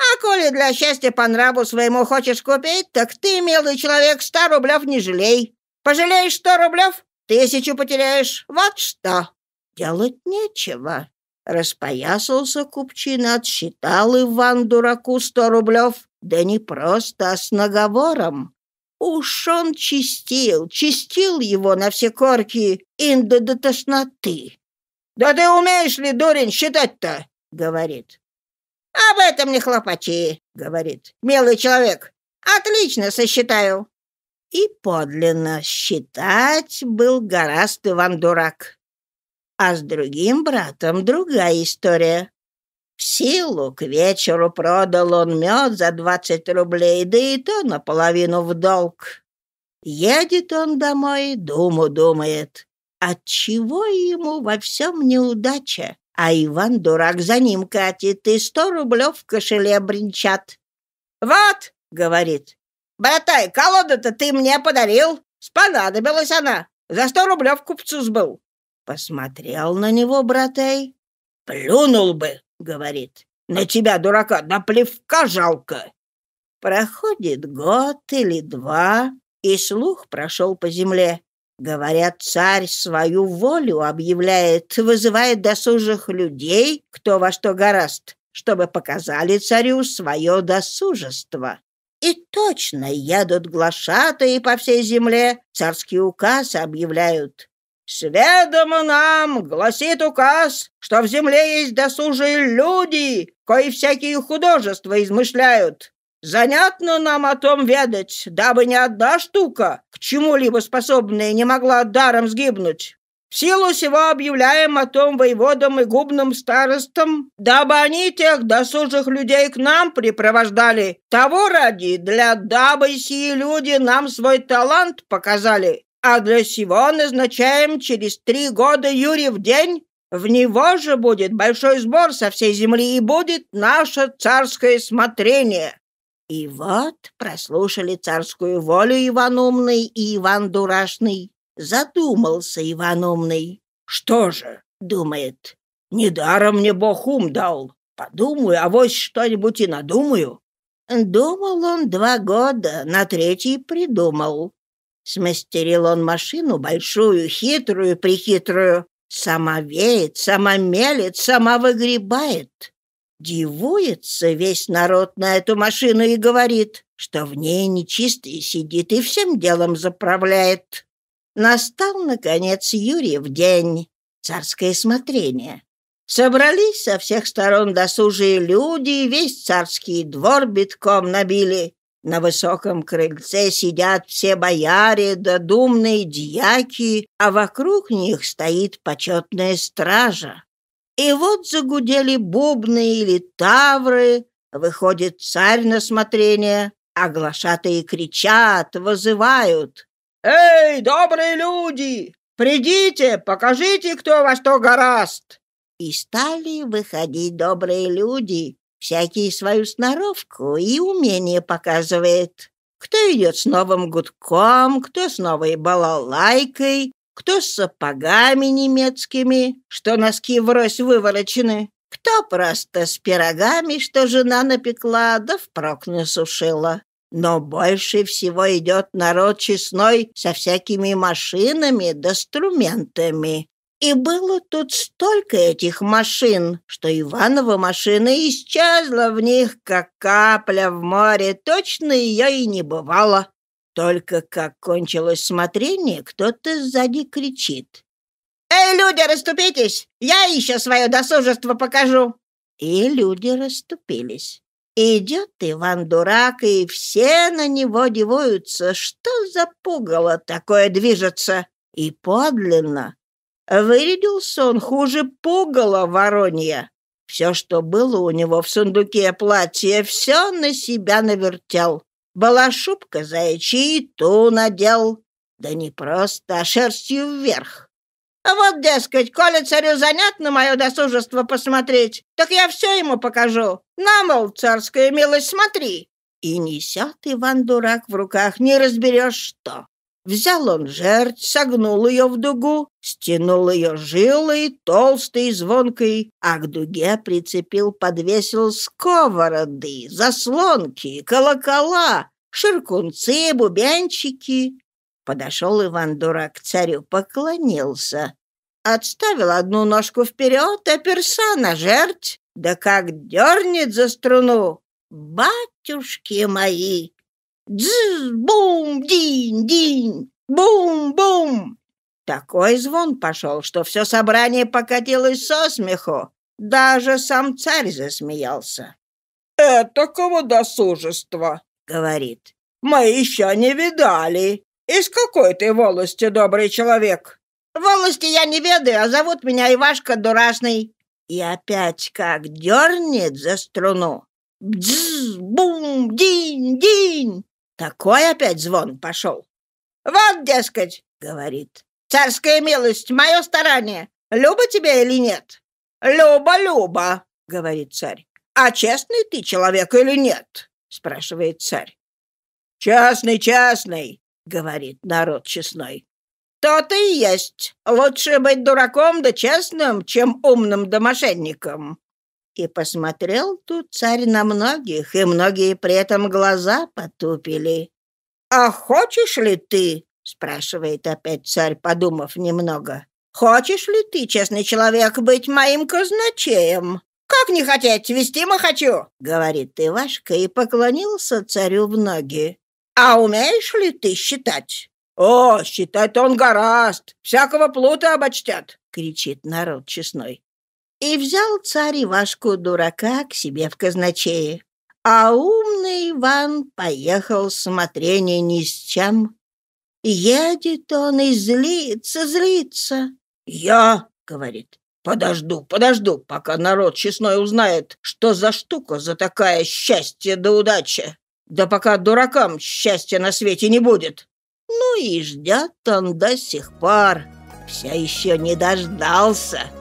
А коли для счастья по нраву своему хочешь купить, так ты, милый человек, ста рублев не жалей. Пожалеешь сто рублев, тысячу потеряешь. Вот что. Делать нечего. Распоясался купчина, отсчитал Иван дураку сто рублев. Да не просто, а с наговором. Уж он чистил, чистил его на все корки, инда до тошноты. «Да ты умеешь ли, дурень, считать-то?» — говорит. «Об этом не хлопачи», — говорит. «Милый человек, отлично сосчитаю». И подлинно считать был гораст Иван Дурак. А с другим братом другая история. В силу к вечеру продал он мед за двадцать рублей, да и то наполовину в долг. Едет он домой, думу думает. Отчего ему во всем неудача? А Иван, дурак, за ним катит, и сто рублев в кошеле бренчат. «Вот!» — говорит. братай, колоду колоду-то ты мне подарил. Спонадобилась она. За сто рублев купцу сбыл». Посмотрел на него братай. «Плюнул бы!» — говорит. «На тебя, дурака, на плевка жалко!» Проходит год или два, и слух прошел по земле. Говорят, царь свою волю объявляет, вызывает досужих людей, кто во что горазд, чтобы показали царю свое досужество. И точно едут глашатые по всей земле, царский указ объявляют. «Сведомо нам, — гласит указ, — что в земле есть досужие люди, кои всякие художества измышляют, Занятно нам о том ведать, дабы ни одна штука, к чему-либо способная, не могла даром сгибнуть. В силу сего объявляем о том воеводам и губным старостам, дабы они тех досужих людей к нам припровождали. Того ради, для дабы сии люди нам свой талант показали. А для сего назначаем через три года Юрий в день в него же будет большой сбор со всей земли и будет наше царское смотрение. И вот прослушали царскую волю Иван Умный и Иван Дурашный. Задумался Иван Умный. «Что же?» — думает. «Недаром мне Бог ум дал. Подумаю, а вот что-нибудь и надумаю». Думал он два года, на третий придумал. Смастерил он машину большую, хитрую, прихитрую. Сама веет, сама мелет, сама выгребает. Дивуется весь народ на эту машину и говорит, что в ней нечистый сидит и всем делом заправляет. Настал, наконец, Юрьев день, царское смотрение. Собрались со всех сторон досужие люди, и весь царский двор битком набили. На высоком крыльце сидят все бояре да думные дьяки, а вокруг них стоит почетная стража. И вот загудели бубны или тавры, выходит царь на смотрение, а глашатые кричат, вызывают. «Эй, добрые люди! Придите, покажите, кто во что гораст!» И стали выходить добрые люди, всякие свою сноровку и умение показывает. Кто идет с новым гудком, кто с новой балалайкой, кто с сапогами немецкими, что носки врозь выворочены, кто просто с пирогами, что жена напекла, да впрок насушила. Но больше всего идет народ честной со всякими машинами да инструментами. И было тут столько этих машин, что Иванова машина исчезла в них, как капля в море, точно ее и не бывало. Только как кончилось смотрение, кто-то сзади кричит. «Эй, люди, расступитесь! Я еще свое досужество покажу!» И люди расступились. Идет Иван-дурак, и все на него дивуются, что за пугало такое движется. И подлинно. Вырядился он хуже пугала воронья. Все, что было у него в сундуке платье, все на себя навертел. Была Балашубка заячий ту надел, да не просто, а шерстью вверх. А вот, дескать, коли царю занятно мое досужество посмотреть, так я все ему покажу. На, мол, царская милость, смотри. И несет Иван-дурак в руках, не разберешь что. Взял он жерть, согнул ее в дугу, стянул ее жилой, толстой и звонкой, а к дуге прицепил, подвесил сковороды, заслонки, колокола, ширкунцы, бубенчики. Подошел Иван-дурак к царю, поклонился. Отставил одну ножку вперед, а на жерть. Да как дернет за струну! «Батюшки мои!» Дз-бум-динь-динь! Бум-бум! Такой звон пошел, что все собрание покатилось со смеху. Даже сам царь засмеялся. «Этакого досужества!» — говорит. «Мы еще не видали. Из какой ты волости, добрый человек?» «Волости я не ведаю, а зовут меня Ивашка Дурашный». И опять как дернет за струну. Бдз, бум, динь, динь. Такой опять звон пошел. «Вот, дескать», — говорит, — «царская милость, мое старание, люба тебе или нет?» «Люба, Люба», — говорит царь. «А честный ты человек или нет?» — спрашивает царь. «Честный, честный», — говорит народ честной. «То-то и есть. Лучше быть дураком да честным, чем умным да мошенником. И посмотрел тут царь на многих, и многие при этом глаза потупили. «А хочешь ли ты?» — спрашивает опять царь, подумав немного. «Хочешь ли ты, честный человек, быть моим казначеем?» «Как не хотеть, вести мы хочу!» — говорит Ивашка и поклонился царю в ноги. «А умеешь ли ты считать?» «О, считать он гораст! Всякого плута обочтят!» — кричит народ честной. И взял царь Ивашку дурака к себе в казначее. А умный Иван поехал смотрение ни с чем. Едет он и злится, злится. «Я», — говорит, — «подожду, подожду, пока народ честной узнает, что за штука за такая счастье да удача. Да пока дуракам счастья на свете не будет». Ну и ждет он до сих пор. Все еще не дождался.